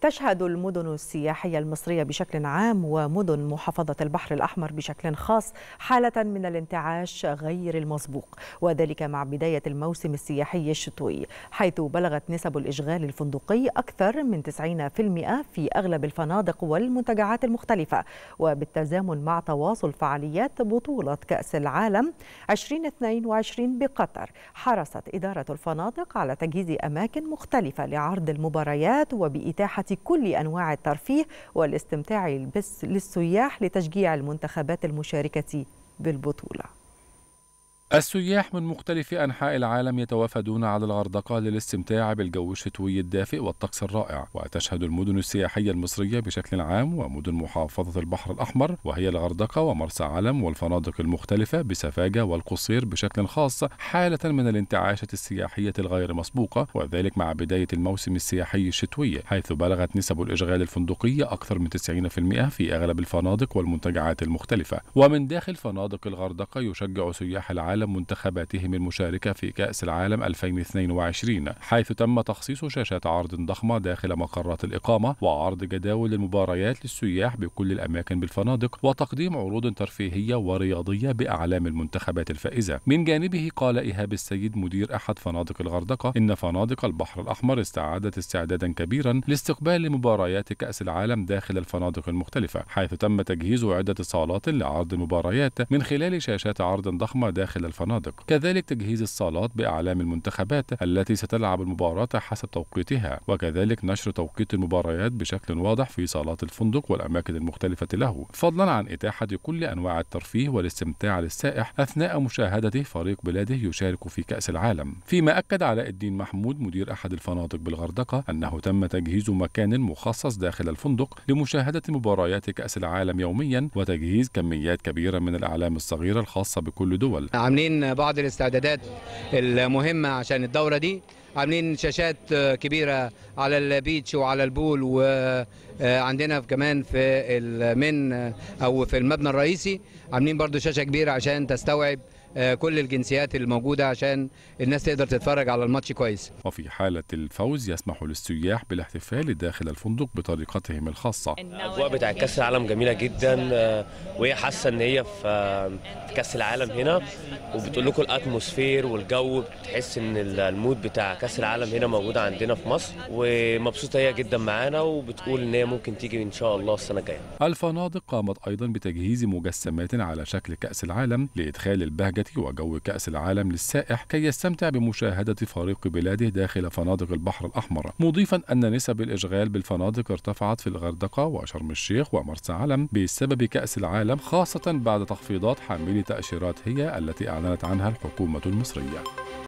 تشهد المدن السياحية المصرية بشكل عام ومدن محافظة البحر الأحمر بشكل خاص حالة من الانتعاش غير المسبوق وذلك مع بداية الموسم السياحي الشتوي حيث بلغت نسب الإشغال الفندقي أكثر من 90% في أغلب الفنادق والمنتجعات المختلفة وبالتزامن مع تواصل فعاليات بطولة كأس العالم 2022 بقطر حرصت إدارة الفنادق على تجهيز أماكن مختلفة لعرض المباريات وبإتاحة كل أنواع الترفيه والاستمتاع للسياح لتشجيع المنتخبات المشاركة بالبطولة السياح من مختلف أنحاء العالم يتوافدون على الغردقة للاستمتاع بالجو الشتوي الدافئ والطقس الرائع وتشهد المدن السياحية المصرية بشكل عام ومدن محافظة البحر الأحمر وهي الغردقة ومرسى علم والفنادق المختلفة بسفاجة والقصير بشكل خاص حالة من الانتعاشة السياحية الغير مسبوقة وذلك مع بداية الموسم السياحي الشتوي حيث بلغت نسب الإشغال الفندقي أكثر من 90% في أغلب الفنادق والمنتجعات المختلفة ومن داخل فنادق الغردقة يشجع سياح العالم عالم منتخباتهم المشاركة في كأس العالم 2022 حيث تم تخصيص شاشات عرض ضخمة داخل مقرات الإقامة وعرض جداول المباريات للسياح بكل الأماكن بالفنادق وتقديم عروض ترفيهية ورياضية بأعلام المنتخبات الفائزة من جانبه قال إيهاب السيد مدير أحد فنادق الغردقة إن فنادق البحر الأحمر استعادت استعدادا كبيرا لاستقبال مباريات كأس العالم داخل الفنادق المختلفة حيث تم تجهيز عدة صالات لعرض المباريات من خلال شاشات عرض ضخمة داخل الفنادق كذلك تجهيز الصالات بأعلام المنتخبات التي ستلعب المباراة حسب توقيتها وكذلك نشر توقيت المباريات بشكل واضح في صالات الفندق والأماكن المختلفة له فضلا عن إتاحة كل أنواع الترفيه والاستمتاع للسائح أثناء مشاهدة فريق بلاده يشارك في كأس العالم فيما أكد علاء الدين محمود مدير أحد الفنادق بالغردقة أنه تم تجهيز مكان مخصص داخل الفندق لمشاهدة مباريات كأس العالم يوميا وتجهيز كميات كبيرة من الأعلام الصغيرة الخاصة بكل دول عاملين بعض الاستعدادات المهمه عشان الدوره دي عاملين شاشات كبيره على البيتش وعلى البول وعندنا كمان في المن او في المبنى الرئيسي عاملين برضو شاشه كبيره عشان تستوعب آه، كل الجنسيات الموجوده عشان الناس تقدر تتفرج على الماتش كويس وفي حاله الفوز يسمح للسياح بالاحتفال داخل الفندق بطريقتهم الخاصه الاجواء بتاع كاس العالم جميله جدا آه، وهي حاسه ان هي في آه، كاس العالم هنا وبتقول لكم الاتموسفير والجو بتحس ان المود بتاع كاس العالم هنا موجود عندنا في مصر ومبسوطه هي جدا معانا وبتقول ان هي ممكن تيجي ان شاء الله السنه الجايه الفنادق قامت ايضا بتجهيز مجسمات على شكل كاس العالم لادخال البهجه وجو كأس العالم للسائح كي يستمتع بمشاهدة فريق بلاده داخل فنادق البحر الأحمر مضيفا أن نسب الإشغال بالفنادق ارتفعت في الغردقة وشرم الشيخ ومرسى علم بسبب كأس العالم خاصة بعد تخفيضات حاملي تأشيرات هي التي أعلنت عنها الحكومة المصرية